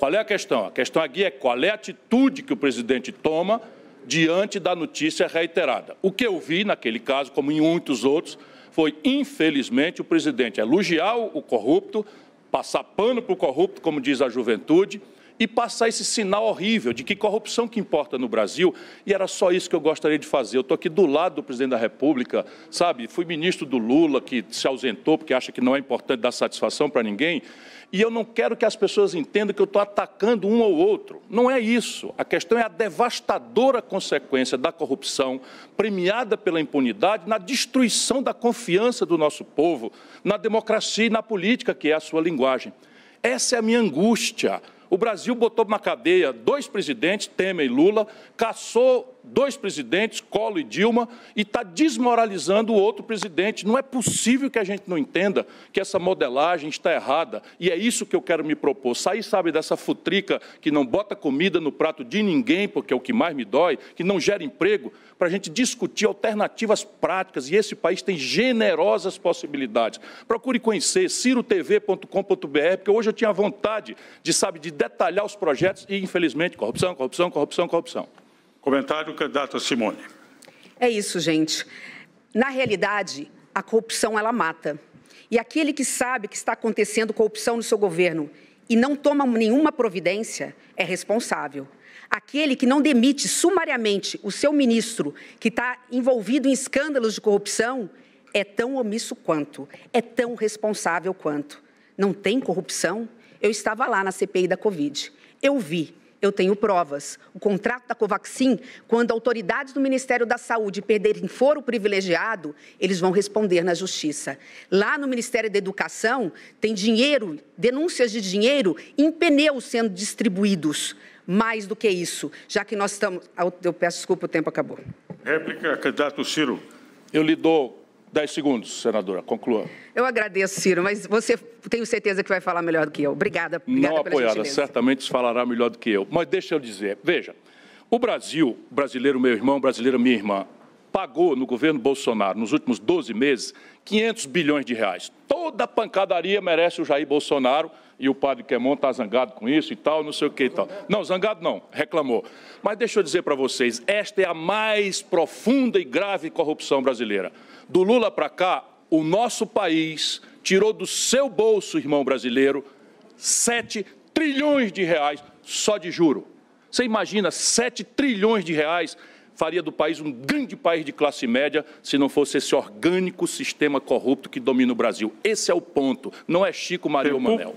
Qual é a questão? A questão aqui é qual é a atitude que o presidente toma diante da notícia reiterada. O que eu vi naquele caso, como em muitos outros, foi, infelizmente, o presidente elogiar o corrupto, passar pano para o corrupto, como diz a juventude, e passar esse sinal horrível de que corrupção que importa no Brasil, e era só isso que eu gostaria de fazer. Eu estou aqui do lado do presidente da República, sabe? Fui ministro do Lula, que se ausentou porque acha que não é importante dar satisfação para ninguém. E eu não quero que as pessoas entendam que eu estou atacando um ou outro. Não é isso. A questão é a devastadora consequência da corrupção, premiada pela impunidade, na destruição da confiança do nosso povo, na democracia e na política, que é a sua linguagem. Essa é a minha angústia. O Brasil botou uma cadeia dois presidentes, Temer e Lula, caçou dois presidentes, Colo e Dilma, e está desmoralizando o outro presidente. Não é possível que a gente não entenda que essa modelagem está errada. E é isso que eu quero me propor. Sair, sabe, dessa futrica que não bota comida no prato de ninguém, porque é o que mais me dói, que não gera emprego, para a gente discutir alternativas práticas. E esse país tem generosas possibilidades. Procure conhecer cirotv.com.br, porque hoje eu tinha vontade de, sabe, de detalhar os projetos e, infelizmente, corrupção, corrupção, corrupção, corrupção. Comentário, candidato Simone. É isso, gente. Na realidade, a corrupção ela mata. E aquele que sabe que está acontecendo corrupção no seu governo e não toma nenhuma providência é responsável. Aquele que não demite sumariamente o seu ministro que está envolvido em escândalos de corrupção é tão omisso quanto, é tão responsável quanto. Não tem corrupção? Eu estava lá na CPI da Covid. Eu vi eu tenho provas. O contrato da Covaxin, quando autoridades do Ministério da Saúde perderem foro privilegiado, eles vão responder na Justiça. Lá no Ministério da Educação, tem dinheiro, denúncias de dinheiro em pneus sendo distribuídos. Mais do que isso, já que nós estamos. Ah, eu peço desculpa, o tempo acabou. Réplica, candidato Ciro. Eu lhe dou 10 segundos, senadora, conclua. Eu agradeço, Ciro, mas você tenho certeza que vai falar melhor do que eu. Obrigada. obrigada Não apoiada, gentileza. certamente falará melhor do que eu. Mas deixa eu dizer, veja, o Brasil, brasileiro meu irmão, brasileira minha irmã, pagou no governo Bolsonaro, nos últimos 12 meses, 500 bilhões de reais. Toda pancadaria merece o Jair Bolsonaro e o padre Quemon está zangado com isso e tal, não sei o que e tal. Não, zangado não, reclamou. Mas deixa eu dizer para vocês, esta é a mais profunda e grave corrupção brasileira. Do Lula para cá, o nosso país tirou do seu bolso, irmão brasileiro, 7 trilhões de reais só de juro. Você imagina 7 trilhões de reais faria do país um grande país de classe média se não fosse esse orgânico sistema corrupto que domina o Brasil. Esse é o ponto, não é Chico, Maria ou Manel.